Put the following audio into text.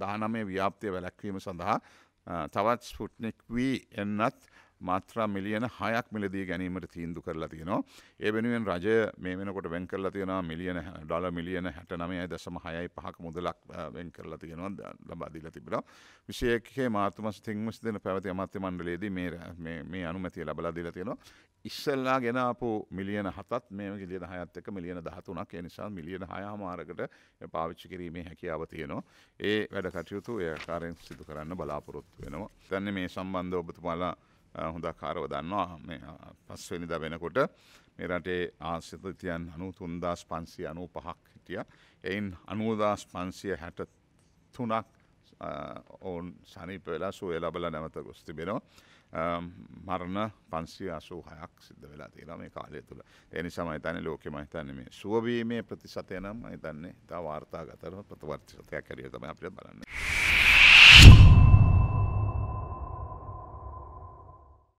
දහනමේ ව්‍යාප්තිය වැලැක්වීම සඳහා තවත් ස්පුට්නික් වී එන්නත් මාත්‍රා මිලියන හයක් මිලදී ගැනීමට තීන්දු කරලා තියෙනවා. ඒ වෙනුවෙන් රජය මේ වෙනකොට වෙන් කරලා තියෙනවා මිලියන ඩොල මිලියන හැට නමයයි දශම හයයි පහක මුදලක් වෙන් කරලා තියෙනවා ලබා දීලා තිබෙනවා. විශේෂයේ මාර්තු මාස තිංමස් දෙන පැවති අමාත්‍ය මණ්ඩලයේදී මේ මේ අනුමැතිය ලබා දීලා තියෙනවා. ඉස්සල්ලා ගෙන අපපු මිලියන හතත් මේ මිලියන හයත් එක මිලියන දහතුනක් එනිසා මිලියන හයාමාරකට පාවිච්චි කිරීමේ හැකියාව තියෙනවා. ඒ වැඩ කටයුතු ඒ කාරයෙන් සිදු කරන්න බලාපොරොත්තු වෙනවා. තැන්නේ මේ සම්බන්ධ ඔබතුමාලා හොඳා කාරව දන්නවා පස්වෙනිද වෙනකොට මේ රටේ ආසිතතියන් අනු තුන්දස් පන්සිය අනු පහක් හිටිය එයින් අනුවදස් පන්සිය හැට තුනක් ඔවුන් සනිප වෙලා සුවය ලබල නැවත ගොස් තිබෙනවා. මරණ පන්සිය අසූ හයක් සිද්ධ වෙලා තියෙන මේ කාලය තුළ එනි සමයිතන ලෝකෙම හිතන්නේ මේ සුවවීමේ ප්‍රතිශතය නම් හිතන්නේ තා වාර්තා ගතර ප්‍රතිවර්තිශතයක් කැරිය තමයි අපිට බලන්න.